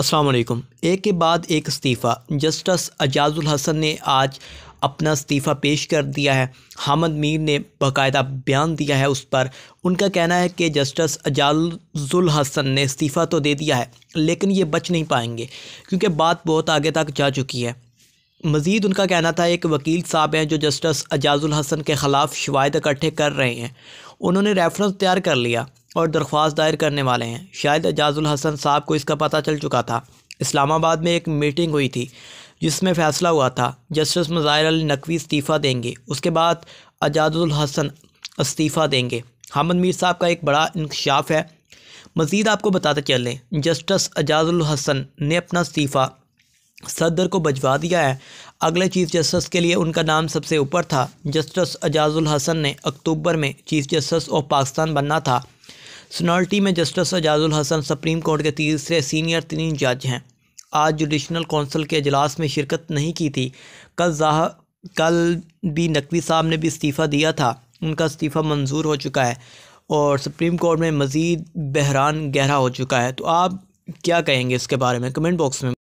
असलम एक के बाद एक इस्तीफ़ा जस्टिस अजाजुल हसन ने आज अपना इस्तीफ़ा पेश कर दिया है हामद मीर ने बाकायदा बयान दिया है उस पर उनका कहना है कि जस्टिस अजाजुल हसन ने इस्तीफ़ा तो दे दिया है लेकिन ये बच नहीं पाएंगे क्योंकि बात बहुत आगे तक जा चुकी है मज़ीद उनका कहना था एक वकील साहब हैं जो जस्टिस अजाजुल हसन के ख़िलाफ़ शवाद इकट्ठे कर रहे हैं उन्होंने रेफरेंस तैयार कर लिया और दरख्वास्त दायर करने वाले हैं शायद एजाजुल हसन साहब को इसका पता चल चुका था इस्लामाबाद में एक मीटिंग हुई थी जिसमें फ़ैसला हुआ था जस्टिस मज़ाहिर अली नकवी इस्तीफ़ा देंगे उसके बाद एजाजुल हसन इस्तीफ़ा देंगे हामद मीर साहब का एक बड़ा इंकशाफ है मज़ीद आपको बताते चलें जस्टिस एजाजुल हसन ने अपना इस्तीफ़ा सदर को भजवा दिया है अगले चीफ जस्टिस के लिए उनका नाम सबसे ऊपर था जस्टिस एजाजुल हसन ने अक्टूबर में चीफ जस्टिस ऑफ पाकिस्तान बनना था सनॉल्टी में justice Ejazul Hasan Supreme Court के तीसरे सीनियर तीन जज हैं आज जुडिशनल कौंसिल के अजलास में शिरकत नहीं की थी कल जहा कल भी नकवी साहब ने भी इस्तीफ़ा दिया था उनका इस्तीफ़ा मंजूर हो चुका है और सुप्रीम कोर्ट में मज़ीद बहरान गहरा हो चुका है तो आप क्या कहेंगे इसके बारे में कमेंट बॉक्स में